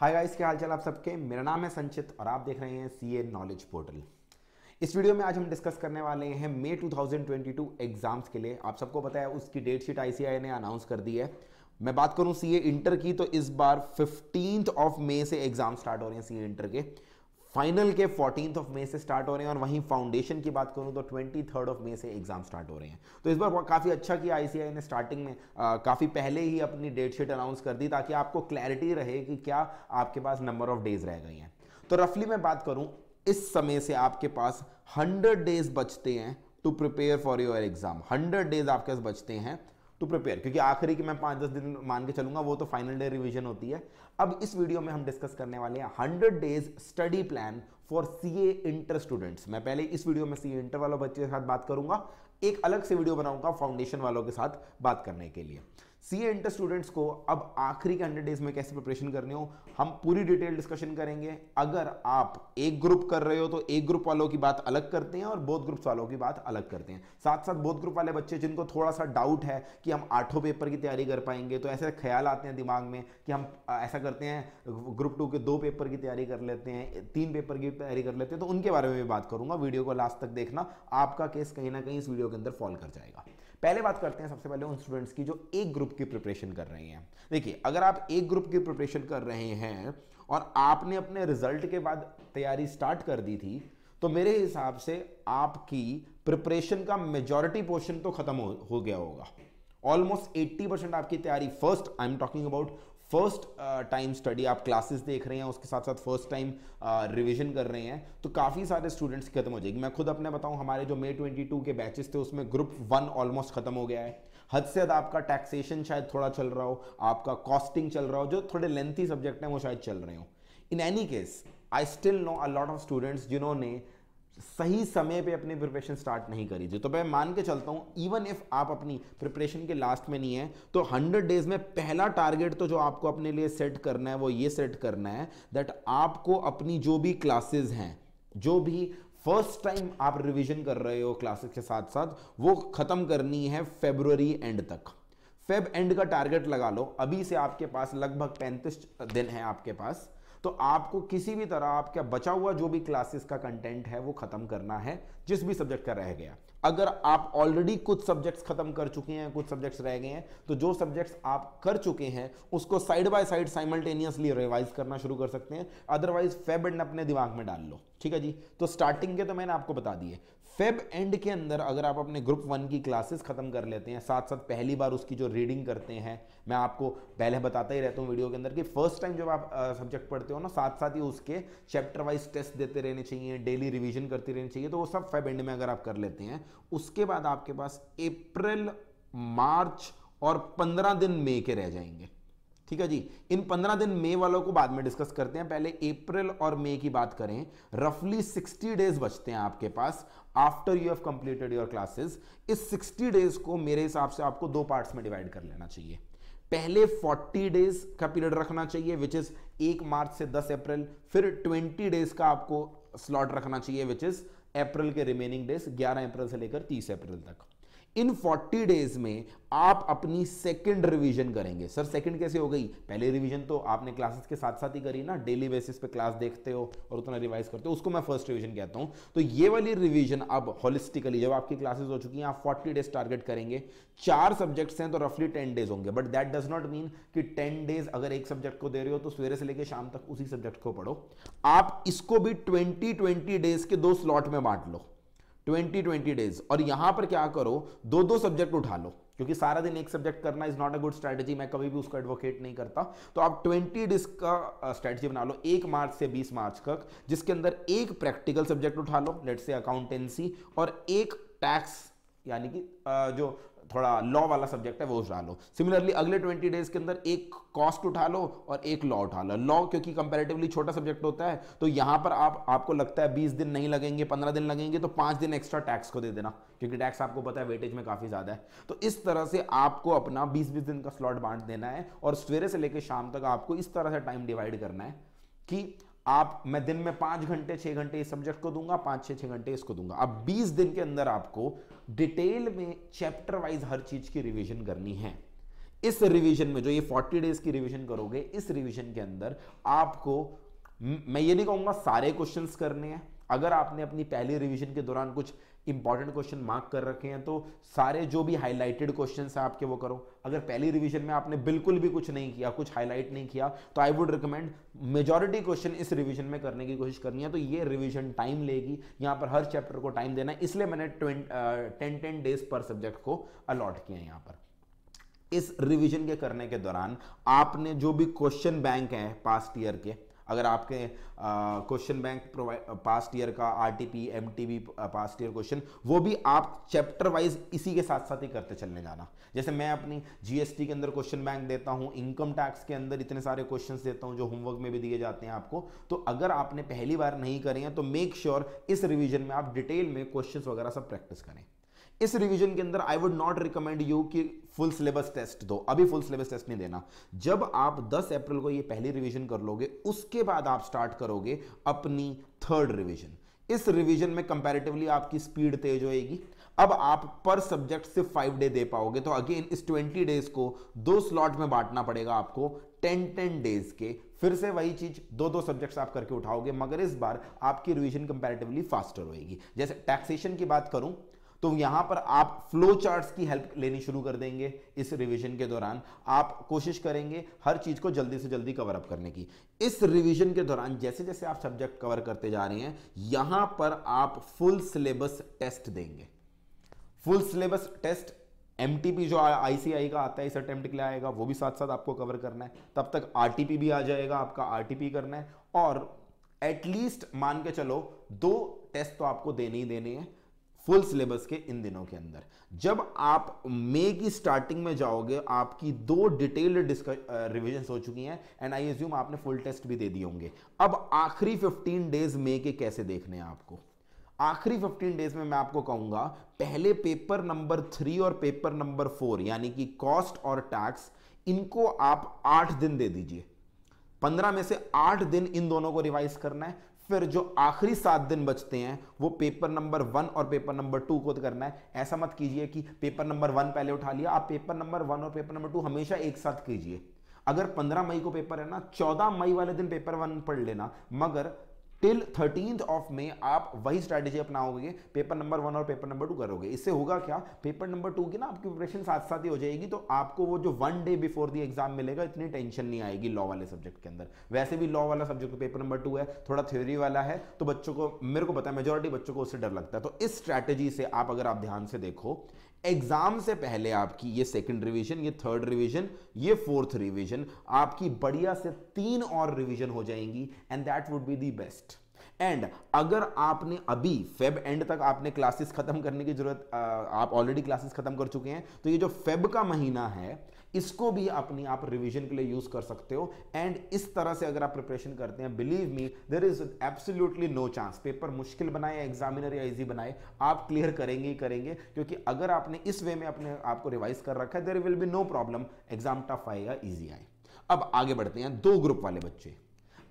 hi guys क्या हालचाल आप सबके मेरा नाम है संचित और आप देख रहे हैं सी ए नॉलेज पोर्टल इस वीडियो में आज हम डिस्कस करने वाले हैं मई 2022 एग्जाम्स के लिए आप सबको पता है उसकी डेट शीट आईसीआई ने अनाउंस कर दी है मैं बात करूं सीए इंटर की तो इस बार फिफ्टींथ ऑफ मे से एग्जाम स्टार्ट हो रहे हैं सी इंटर के फाइनल के फोर्टीन ऑफ मे से स्टार्ट हो रहे हैं और वहीं फाउंडेशन की बात करूं तो ट्वेंटी थर्ड ऑफ मे से एग्जाम स्टार्ट हो रहे हैं तो इस बार काफ़ी अच्छा किया आईसीआई ने स्टार्टिंग में काफ़ी पहले ही अपनी डेट शीट अनाउंस कर दी ताकि आपको क्लैरिटी रहे कि क्या आपके पास नंबर ऑफ डेज रह गई हैं तो रफली मैं बात करूं इस समय से आपके पास हंड्रेड डेज बचते हैं to prepare for your exam hundred days आपके पास बचते हैं टू प्रिपेयर क्योंकि आखिरी की मैं पाँच दस दिन मान के चलूंगा वो तो फाइनल डे रिविजन होती है अब इस वीडियो में हम डिस्कस करने वाले हैं hundred days study plan for C A inter students मैं पहले इस वीडियो में सी ए इंटर वालों बच्चे के साथ बात करूंगा एक अलग से वीडियो बनाऊंगा फाउंडेशन वालों के साथ बात करने के लिए सी इंटर स्टूडेंट्स को अब आखिरी के हंड्रेड डेज में कैसे प्रिपरेशन करनी हो हम पूरी डिटेल डिस्कशन करेंगे अगर आप एक ग्रुप कर रहे हो तो एक ग्रुप वालों की बात अलग करते हैं और बोध ग्रुप्स वालों की बात अलग करते हैं साथ साथ बोध ग्रुप वाले बच्चे जिनको थोड़ा सा डाउट है कि हम आठों पेपर की तैयारी कर पाएंगे तो ऐसे ख्याल आते हैं दिमाग में कि हम ऐसा करते हैं ग्रुप टू के दो पेपर की तैयारी कर लेते हैं तीन पेपर की तैयारी कर लेते हैं तो उनके बारे में भी बात करूंगा वीडियो को लास्ट तक देखना आपका केस कहीं ना कहीं इस वीडियो के अंदर फॉल कर जाएगा पहले बात करते हैं सबसे पहले उन स्टूडेंट्स की जो एक ग्रुप की प्रिपरेशन कर रहे हैं देखिए अगर आप एक ग्रुप की प्रिपरेशन कर रहे हैं और आपने अपने रिजल्ट के बाद तैयारी स्टार्ट कर दी थी तो मेरे हिसाब से आपकी प्रिपरेशन का मेजॉरिटी पोर्शन तो खत्म हो, हो गया होगा ऑलमोस्ट 80 परसेंट आपकी तैयारी first I am talking about first time study आप क्लासेस देख रहे हैं उसके साथ साथ फर्स्ट टाइम रिविजन कर रहे हैं तो काफ़ी सारे स्टूडेंट्स खत्म हो जाएगी मैं खुद अपने बताऊं हमारे जो मे 22 के बैचेस थे उसमें ग्रुप वन ऑलमोस्ट खत्म हो गया है हद से हद आपका टैक्सेशन शायद थोड़ा चल रहा हो आपका कॉस्टिंग चल रहा हो जो थोड़े लेंथी सब्जेक्ट हैं वो शायद चल रहे हो in any case I still know a lot of students जिन्होंने सही समय पे अपनी प्रिपरेशन स्टार्ट नहीं करी थी तो मैं मान के चलता हूँ इवन इफ आप अपनी प्रिपरेशन के लास्ट में नहीं है तो 100 डेज में पहला टारगेट तो जो आपको अपने लिए सेट करना है वो ये सेट करना है दैट आपको अपनी जो भी क्लासेस हैं जो भी फर्स्ट टाइम आप रिवीजन कर रहे हो क्लासेस के साथ साथ वो खत्म करनी है फेब्रुवरी एंड तक फेब एंड का टारगेट लगा लो अभी से आपके पास लगभग पैंतीस दिन है आपके पास तो आपको किसी भी तरह आपका बचा हुआ जो भी क्लासेस का कंटेंट है वो खत्म करना है जिस भी सब्जेक्ट का रह गया अगर आप ऑलरेडी कुछ सब्जेक्ट्स खत्म कर चुके हैं कुछ सब्जेक्ट्स रह गए हैं तो जो सब्जेक्ट्स आप कर चुके हैं उसको side by side simultaneously revise करना शुरू कर सकते हैं अदरवाइज फेब एंड अपने दिमाग में डाल लो ठीक है जी तो स्टार्टिंग के तो मैंने आपको बता दिए फेब एंड के अंदर अगर आप अपने ग्रुप वन की क्लासेस खत्म कर लेते हैं साथ साथ पहली बार उसकी जो रीडिंग करते हैं मैं आपको पहले बताता ही रहता हूँ वीडियो के अंदर कि फर्स्ट टाइम जब आप सब्जेक्ट पढ़ते हो ना साथ साथ ही उसके चैप्टर वाइज टेस्ट देते रहने चाहिए डेली रिविजन करते रहने चाहिए तो वो सब फाइव एंड में अगर आप कर लेते हैं उसके बाद आपके पास अप्रैल मार्च और पंद्रह दिन मई के रह जाएंगे ठीक है जी इन पंद्रह दिन मई वालों को बाद में डिस्कस करते हैं पहले अप्रैल और मई की बात करें रफली सिक्सटी डेज बचते हैं आपके पास after you have completed your classes इस सिक्सटी डेज को मेरे हिसाब से आपको दो पार्ट्स में डिवाइड कर लेना चाहिए पहले 40 डेज का पीरियड रखना चाहिए विच इज एक मार्च से 10 अप्रैल फिर 20 डेज का आपको स्लॉट रखना चाहिए विच इज अप्रैल के रिमेनिंग डेज 11 अप्रैल से लेकर 30 अप्रैल तक इन 40 डेज में आप अपनी सेकंड रिवीजन करेंगे सर सेकंड कैसे हो गई पहले रिवीजन तो आपने क्लासेस के साथ साथ ही करी ना डेली बेसिस पे क्लास देखते हो और उतना रिवाइज करते हो उसको मैं फर्स्ट रिवीजन कहता हूं तो ये वाली रिवीजन अब होलिस्टिकली जब आपकी क्लासेस हो चुकी हैं आप 40 डेज टारगेट करेंगे चार सब्जेक्ट्स हैं तो रफली टेन डेज होंगे but that does not mean कि टेन डेज अगर एक सब्जेक्ट को दे रहे हो तो सवेरे से लेकर शाम तक उसी सब्जेक्ट को पढ़ो आप इसको भी ट्वेंटी ट्वेंटी डेज के दो स्लॉट में बांट लो ट्वेंटी ट्वेंटी डेज और यहां पर क्या करो दो दो सब्जेक्ट उठा लो क्योंकि सारा दिन एक सब्जेक्ट करना is not a good strategy मैं कभी भी उसको एडवोकेट नहीं करता तो आप 20 डिस्क का स्ट्रैटेजी बना लो एक मार्च से 20 मार्च तक जिसके अंदर एक प्रैक्टिकल सब्जेक्ट उठा लो लेट से अकाउंटेंसी और एक टैक्स यानी कि जो थोड़ा लॉ वाला सब्जेक्ट है वो उठा लो सिमिलरली अगले ट्वेंटी डेज के अंदर एक कॉस्ट उठा लो और एक लॉ उठा लो लॉ क्योंकि कंपेरेटिवली छोटा सब्जेक्ट होता है तो यहाँ पर आप आपको लगता है बीस दिन नहीं लगेंगे पंद्रह दिन लगेंगे तो पांच दिन एक्स्ट्रा टैक्स को दे देना क्योंकि टैक्स आपको पता है वेटेज में काफ़ी ज़्यादा है तो इस तरह से आपको अपना बीस बीस दिन का स्लॉट बांट देना है और सवेरे से लेकर शाम तक आपको इस तरह से टाइम डिवाइड करना है कि आप मैं दिन में पांच घंटे छह घंटे इस सब्जेक्ट को दूंगा पांच छह छह घंटे इसको दूंगा अब बीस दिन के अंदर आपको डिटेल में चैप्टर वाइज हर चीज की रिविजन करनी है इस रिविजन में जो ये फोर्टी डेज की रिविजन करोगे इस रिविजन के अंदर आपको मैं ये नहीं कहूंगा सारे क्वेश्चन करने हैं अगर आपने अपनी पहली रिवीजन के दौरान कुछ इंपॉर्टेंट क्वेश्चन मार्क कर रखे हैं तो सारे जो भी हाईलाइटेड क्वेश्चन है आपके वो करो अगर पहली रिविजन में आपने बिल्कुल भी कुछ नहीं किया कुछ हाईलाइट नहीं किया तो I would recommend majority question इस रिविजन में करने की कोशिश करनी है तो ये रिविजन टाइम लेगी यहाँ पर हर चैप्टर को टाइम देना है इसलिए मैंने टेन टेन डेज पर सब्जेक्ट को अलॉट किया है यहाँ पर इस रिवीजन के करने के दौरान आपने जो भी क्वेश्चन बैंक है पास्ट ईयर के अगर आपके क्वेश्चन बैंक पास्ट ईयर का RTP MTP past year question वो भी आप चैप्टर वाइज इसी के साथ साथ ही करते चलने जाना जैसे मैं अपनी जीएसटी के अंदर क्वेश्चन बैंक देता हूँ इनकम टैक्स के अंदर इतने सारे क्वेश्चन देता हूँ जो होमवर्क में भी दिए जाते हैं आपको तो अगर आपने पहली बार नहीं करें तो मेक श्योर sure इस रिविजन में आप डिटेल में क्वेश्चन वगैरह सब प्रैक्टिस करें इस रिवीजन के अंदर I would not recommend you कि फुल सिलेबस टेस्ट दो अभी फुल सिलेबस टेस्ट नहीं देना जब आप 10 अप्रैल को ये पहली रिवीजन कर लोगे उसके बाद आप स्टार्ट करोगे अपनी थर्ड रिवीजन इस रिवीजन में कंपैरेटिवली आपकी स्पीड तेज होएगी अब आप पर सब्जेक्ट सिर्फ फाइव डे दे पाओगे तो अगेन इस ट्वेंटी डेज को दो स्लॉट में बांटना पड़ेगा आपको टेन टेन डेज के फिर से वही चीज दो दो सब्जेक्ट्स आप करके उठाओगे मगर इस बार आपकी रिवीजन कंपैरेटिवली फास्टर होएगी जैसे टैक्सेशन की बात करूं तो यहां पर आप फ्लो चार्ट्स की हेल्प लेनी शुरू कर देंगे इस रिवीजन के दौरान आप कोशिश करेंगे हर चीज को जल्दी से जल्दी कवर अप करने की इस रिवीजन के दौरान जैसे जैसे आप सब्जेक्ट कवर करते जा रहे हैं यहां पर आप फुल सिलेबस टेस्ट देंगे फुल सिलेबस टेस्ट एम जो आईसीआई का आता है इस अटेम्प्ट के लिए आएगा वो भी साथ साथ आपको कवर करना है तब तक आर भी आ जाएगा आपका आर करना है और एटलीस्ट मान के चलो दो टेस्ट तो आपको देने ही देने हैं फुल सिलेबस के इन दिनों के अंदर जब आप मे की स्टार्टिंग में जाओगे आपकी दो डिटेल्ड रिविजन हो चुकी हैं एंड आई एज्यूम आपने फुल टेस्ट भी दे दिए होंगे अब आखिरी 15 डेज मे के कैसे देखने हैं आपको आखिरी 15 डेज में मैं आपको कहूंगा पहले पेपर नंबर थ्री और पेपर नंबर फोर यानी कि कॉस्ट और टैक्स इनको आप आठ दिन दे दीजिए पंद्रह में से आठ दिन इन दोनों को रिवाइज करना है फिर जो आखिरी सात दिन बचते हैं वो पेपर नंबर वन और पेपर नंबर टू को तो करना है ऐसा मत कीजिए कि पेपर नंबर वन पहले उठा लिया आप पेपर नंबर वन और पेपर नंबर टू हमेशा एक साथ कीजिए अगर 15 मई को पेपर है ना 14 मई वाले दिन पेपर वन पढ़ लेना मगर टिल थर्टीन ऑफ मे आप वही स्ट्रैटेजी अपनाओगे पेपर नंबर वन और पेपर नंबर टू करोगे इससे होगा क्या पेपर नंबर टू की ना आपकी प्रिपरेशन साथ साथ ही हो जाएगी तो आपको वो जो one day before the exam मिलेगा इतनी टेंशन नहीं आएगी लॉ वाले सब्जेक्ट के अंदर वैसे भी लॉ वाला सब्जेक्ट पेपर नंबर टू है थोड़ा थ्योरी वाला है तो बच्चों को मेरे को पता है मेजोरिटी बच्चों को उससे डर लगता है तो इस स्ट्रैटेजी से आप अगर आप ध्यान से देखो एग्जाम से पहले आपकी ये सेकंड रिवीजन ये थर्ड रिवीजन ये फोर्थ रिवीजन आपकी बढ़िया से तीन और रिवीजन हो जाएंगी and that would be the best and अगर आपने अभी फेब एंड तक आपने क्लासेस खत्म करने की जरूरत आप ऑलरेडी क्लासेस खत्म कर चुके हैं तो ये जो फेब का महीना है इसको भी अपनी आप रिविजन के लिए यूज कर सकते हो एंड इस तरह से अगर आप प्रिपरेशन करते हैं believe me there is absolutely no chance paper मुश्किल बनाए एग्जामिनर या इजी बनाए आप क्लियर करेंगे ही करेंगे क्योंकि अगर आपने इस वे में अपने आपको रिवाइज कर रखा है there will be no problem exam tough आएगा ईजी आए अब आगे बढ़ते हैं दो ग्रुप वाले बच्चे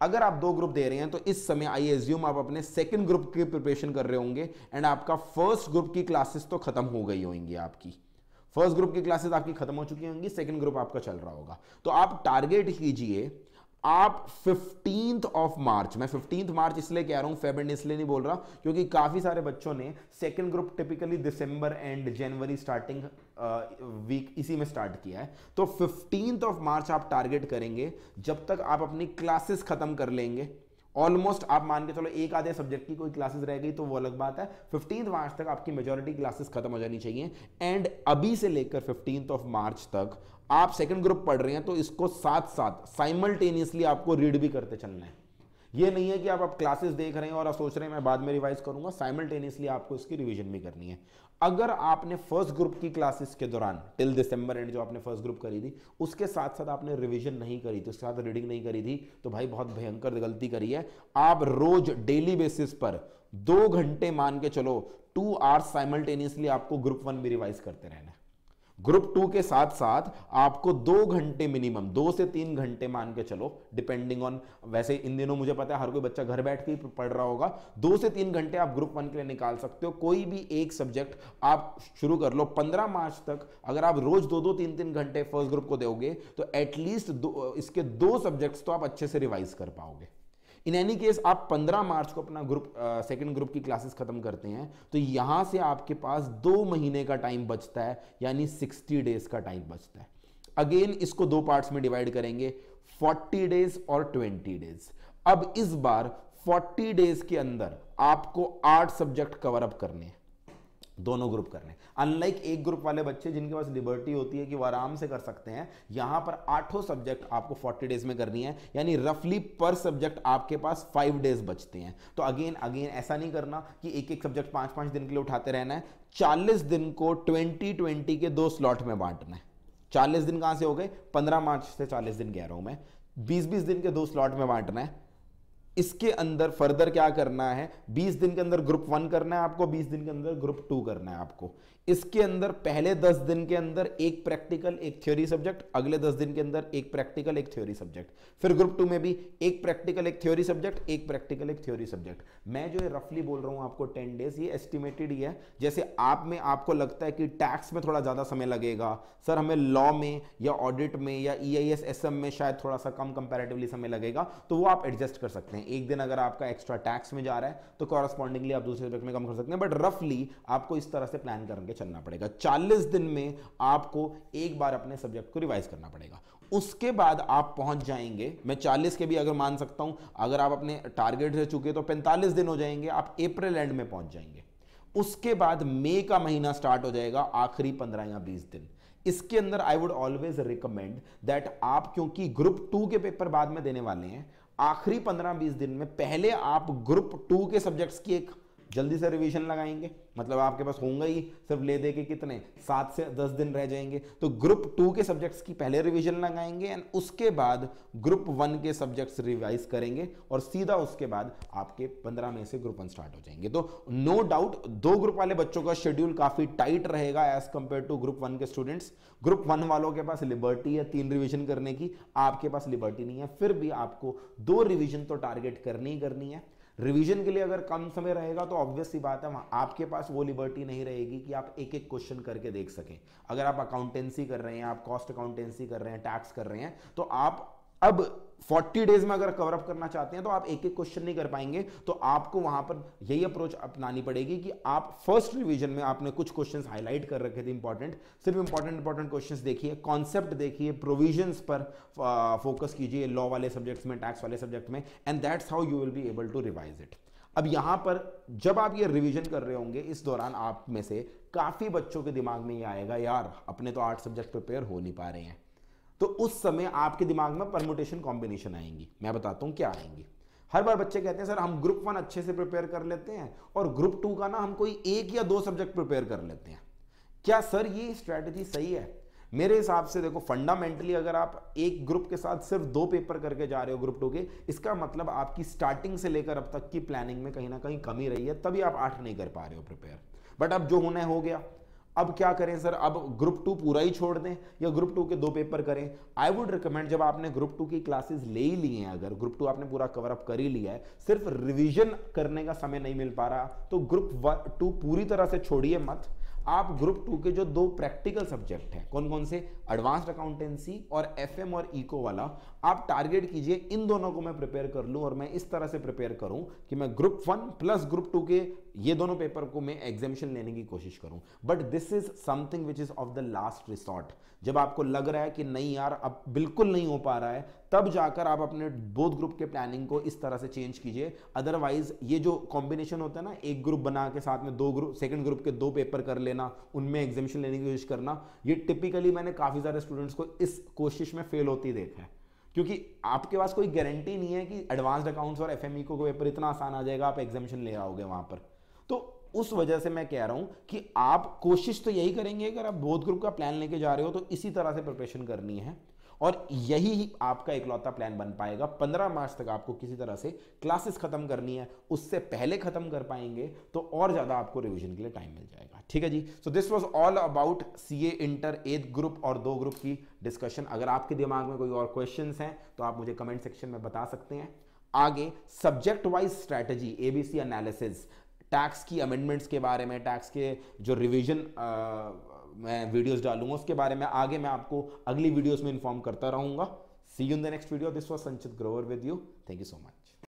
अगर आप दो ग्रुप दे रहे हैं तो इस समय आई एज्यूम आप अपने सेकंड ग्रुप की प्रिपरेशन कर रहे होंगे एंड आपका फर्स्ट ग्रुप की क्लासेस तो खत्म हो गई होंगी आपकी फर्स्ट ग्रुप की क्लासेस आपकी खत्म हो चुकी होंगी सेकंड ग्रुप आपका चल रहा होगा तो आप टारगेट कीजिए आप फिफ्टींथ ऑफ मार्च मैं फिफ्टींथ मार्च इसलिए कह रहा हूं फेबर इसलिए नहीं बोल रहा क्योंकि काफी सारे बच्चों ने सेकंड ग्रुप टिपिकली दिसंबर एंड जनवरी स्टार्टिंग वीक इसी में स्टार्ट किया है तो फिफ्टींथ ऑफ मार्च आप टारगेट करेंगे जब तक आप अपनी क्लासेस खत्म कर लेंगे ऑलमोस्ट आप मान के चलो एक आधे सब्जेक्ट की कोई क्लासेस रह गई तो वो अलग बात है फिफ्टीन मार्च तक आपकी मेजोरिटी क्लासेस खत्म हो जानी चाहिए एंड अभी से लेकर फिफ्टीन ऑफ मार्च तक आप सेकंड ग्रुप पढ़ रहे हैं तो इसको साथ साथ साइमल्टेनियसली आपको रीड भी करते चलना है ये नहीं है कि आप अब क्लासेस देख रहे हैं और आप सोच रहे हैं मैं बाद में रिवाइज करूंगा साइमल्टेनियसली आपको इसकी रिवीजन भी करनी है अगर आपने फर्स्ट ग्रुप की क्लासेस के दौरान टिल दिसंबर एंड जो आपने फर्स्ट ग्रुप करी थी उसके साथ साथ आपने रिवीजन नहीं करी थी उसके साथ रीडिंग नहीं करी थी तो भाई बहुत भयंकर गलती करी है आप रोज डेली बेसिस पर दो घंटे मान के चलो टू आवर्स साइमल्टेनियसली आपको ग्रुप वन भी रिवाइज करते रहना ग्रुप टू के साथ साथ आपको दो घंटे मिनिमम दो से तीन घंटे मान के चलो डिपेंडिंग ऑन वैसे इन दिनों मुझे पता है हर कोई बच्चा घर बैठ के ही पढ़ रहा होगा दो से तीन घंटे आप ग्रुप वन के लिए निकाल सकते हो कोई भी एक सब्जेक्ट आप शुरू कर लो पंद्रह मार्च तक अगर आप रोज दो दो तीन तीन घंटे फर्स्ट ग्रुप को दोगे तो एटलीस्ट दो इसके दो सब्जेक्ट्स तो आप अच्छे से रिवाइज कर पाओगे इन एनी केस आप 15 मार्च को अपना ग्रुप सेकंड ग्रुप की क्लासेस खत्म करते हैं तो यहां से आपके पास दो महीने का टाइम बचता है यानी 60 डेज का टाइम बचता है अगेन इसको दो पार्ट्स में डिवाइड करेंगे 40 डेज और 20 डेज अब इस बार 40 डेज के अंदर आपको आठ सब्जेक्ट कवर अप करने हैं दोनों ग्रुप करने अनलाइक एक ग्रुप वाले बच्चे जिनके पास लिबर्टी होती है कि वो आराम से कर सकते हैं यहां पर आठों सब्जेक्ट आपको 40 डेज में करनी है यानी रफली पर सब्जेक्ट आपके पास फाइव डेज बचते हैं तो अगेन अगेन ऐसा नहीं करना कि एक एक सब्जेक्ट पांच पांच दिन के लिए उठाते रहना है चालीस दिन को ट्वेंटी ट्वेंटी के दो स्लॉट में बांटना है चालीस दिन कहां से हो गए पंद्रह मार्च से चालीस दिन कह रहा हूं मैं बीस बीस दिन के दो स्लॉट में बांटना है इसके अंदर फर्दर क्या करना है 20 दिन के अंदर ग्रुप वन करना है आपको 20 दिन के अंदर ग्रुप टू करना है आपको इसके अंदर पहले 10 दिन के अंदर एक प्रैक्टिकल एक थ्योरी सब्जेक्ट अगले 10 दिन के अंदर एक प्रैक्टिकल एक थ्योरी सब्जेक्ट फिर ग्रुप टू में भी एक प्रैक्टिकल एक थ्योरी सब्जेक्ट एक प्रैक्टिकल एक थ्योरी सब्जेक्ट मैं जो है रफली बोल रहा हूँ आपको टेन डेज ये एस्टिमेटेड ही है जैसे आप में आपको लगता है कि टैक्स में थोड़ा ज़्यादा समय लगेगा सर हमें लॉ में या ऑडिट में या E I S S M में शायद थोड़ा सा कम कंपेरेटिवली समय लगेगा तो वो आप एडजस्ट कर सकते हैं एक दिन अगर आपका एक्स्ट्रा टैक्स में जा रहा है तो कॉरस्पॉन्डिंगली आप दूसरे सब्जेक्ट में कम कर सकते हैं बट रफली आपको इस तरह से प्लान करके चलना पड़ेगा चालीस दिन में आपको एक बार अपने सब्जेक्ट को रिवाइज करना पड़ेगा उसके बाद आप पहुंच जाएंगे मैं चालीस के भी अगर मान सकता हूं अगर आप अपने टारगेट से चुके तो पैंतालीस दिन हो जाएंगे आप अप्रैल एंड में पहुंच जाएंगे उसके बाद मई का महीना स्टार्ट हो जाएगा आखिरी पंद्रह या बीस दिन इसके अंदर I would always recommend that आप क्योंकि ग्रुप टू के पेपर बाद में देने वाले हैं आखिरी पंद्रह बीस दिन में पहले आप ग्रुप टू के सब्जेक्ट्स की एक जल्दी से रिविजन लगाएंगे मतलब आपके पास होंगे ही सिर्फ ले दे के कितने सात से दस दिन रह जाएंगे तो ग्रुप टू के सब्जेक्ट्स की पहले रिविजन लगाएंगे एंड उसके बाद ग्रुप वन के सब्जेक्ट्स रिवाइज करेंगे और सीधा उसके बाद आपके पंद्रह में से ग्रुप वन स्टार्ट हो जाएंगे तो नो no डाउट दो ग्रुप वाले बच्चों का शेड्यूल काफी टाइट रहेगा as compare to group one के स्टूडेंट्स ग्रुप वन वालों के पास लिबर्टी है तीन रिविजन करने की आपके पास लिबर्टी नहीं है फिर भी आपको दो रिविजन तो टारगेट करनी ही करनी है रिवीजन के लिए अगर कम समय रहेगा तो ऑब्वियस सी बात है वहां आपके पास वो लिबर्टी नहीं रहेगी कि आप एक एक क्वेश्चन करके देख सकें अगर आप अकाउंटेंसी कर रहे हैं आप कॉस्ट अकाउंटेंसी कर रहे हैं टैक्स कर रहे हैं तो आप अब 40 डेज में अगर कवरअप करना चाहते हैं तो आप एक एक क्वेश्चन नहीं कर पाएंगे तो आपको वहां पर यही अप्रोच अपनानी पड़ेगी कि आप फर्स्ट रिवीजन में आपने कुछ क्वेश्चंस हाईलाइट कर रखे थे इंपॉर्टेंट सिर्फ इंपॉर्टेंट इंपॉर्टेंट क्वेश्चंस देखिए कॉन्सेप्ट देखिए प्रोविजंस पर फोकस कीजिए लॉ वाले सब्जेक्ट्स में टैक्स वाले सब्जेक्ट में and that's how you will be able to revise it अब यहां पर जब आप ये रिविजन कर रहे होंगे इस दौरान आप में से काफी बच्चों के दिमाग में ये आएगा यार अपने तो आठ सब्जेक्ट प्रिपेयर हो नहीं पा रहे हैं तो उस समय आपके दिमाग में परमोटेशन कॉम्बिनेशन आएंगी मैं बताता हूँ क्या आएंगी हर बार बच्चे कहते हैं सर हम ग्रुप वन अच्छे से प्रिपेयर कर लेते हैं और ग्रुप टू का ना हम कोई एक या दो सब्जेक्ट प्रिपेयर कर लेते हैं क्या सर ये स्ट्रैटेजी सही है मेरे हिसाब से देखो फंडामेंटली अगर आप एक ग्रुप के साथ सिर्फ दो पेपर करके जा रहे हो ग्रुप टू के इसका मतलब आपकी स्टार्टिंग से लेकर अब तक की प्लानिंग में कहीं ना कहीं कमी रही है तभी आप आठ नहीं कर पा रहे हो प्रिपेयर बट अब जो होना है हो गया अब क्या करें सर अब ग्रुप टू पूरा ही छोड़ दें या ग्रुप टू के दो पेपर करें आई वुड रिकमेंड जब आपने ग्रुप टू की क्लासेस ले ही लिए हैं अगर ग्रुप टू आपने पूरा कवर अप कर ही लिया है सिर्फ रिवीजन करने का समय नहीं मिल पा रहा तो ग्रुप टू पूरी तरह से छोड़िए मत आप ग्रुप टू के जो दो प्रैक्टिकल सब्जेक्ट हैं कौन कौन से एडवांस्ड अकाउंटेंसी और एफ और इको वाला आप टारगेट कीजिए इन दोनों को मैं प्रिपेयर कर लूँ और मैं इस तरह से प्रिपेयर करूँ कि मैं group one plus group two के ये दोनों पेपर को मैं एग्जामिशन लेने की कोशिश करूं but this is something which is of the last resort जब आपको लग रहा है कि नहीं यार अब बिल्कुल नहीं हो पा रहा है तब जाकर आप अपने बोध ग्रुप के प्लानिंग को इस तरह से चेंज कीजिए अदरवाइज ये जो कॉम्बिनेशन होता है ना एक ग्रुप बना के साथ में दो ग्रुप सेकंड ग्रुप के दो पेपर कर लेना उनमें एग्जामिशन लेने की कोशिश करना ये टिपिकली मैंने काफ़ी सारे स्टूडेंट्स को इस कोशिश में फेल होती देखा है क्योंकि आपके पास कोई गारंटी नहीं है कि एडवांस्ड अकाउंट्स और एफएमई e को पेपर इतना आसान आ जाएगा आप एग्जामिशन ले आओगे वहां पर तो उस वजह से मैं कह रहा हूं कि आप कोशिश तो यही करेंगे अगर आप बोध ग्रुप का प्लान लेके जा रहे हो तो इसी तरह से प्रिपरेशन करनी है और यही आपका इकलौता प्लान बन पाएगा 15 मार्च तक आपको किसी तरह से क्लासेस खत्म करनी है उससे पहले खत्म कर पाएंगे तो और ज़्यादा आपको रिविजन के लिए टाइम मिल जाएगा ठीक है जी so this was all about C A inter एथ ग्रुप और दो ग्रुप की डिस्कशन अगर आपके दिमाग में कोई और क्वेश्चन हैं तो आप मुझे कमेंट सेक्शन में बता सकते हैं आगे subject wise strategy ABC analysis tax की अमेंडमेंट्स के बारे में टैक्स के जो रिविजन मैं वीडियोज डालूंगा उसके बारे में आगे मैं आपको अगली वीडियोज में इन्फॉर्म करता रहूंगा see you in the next video this was Sanchit Grover with you thank you so much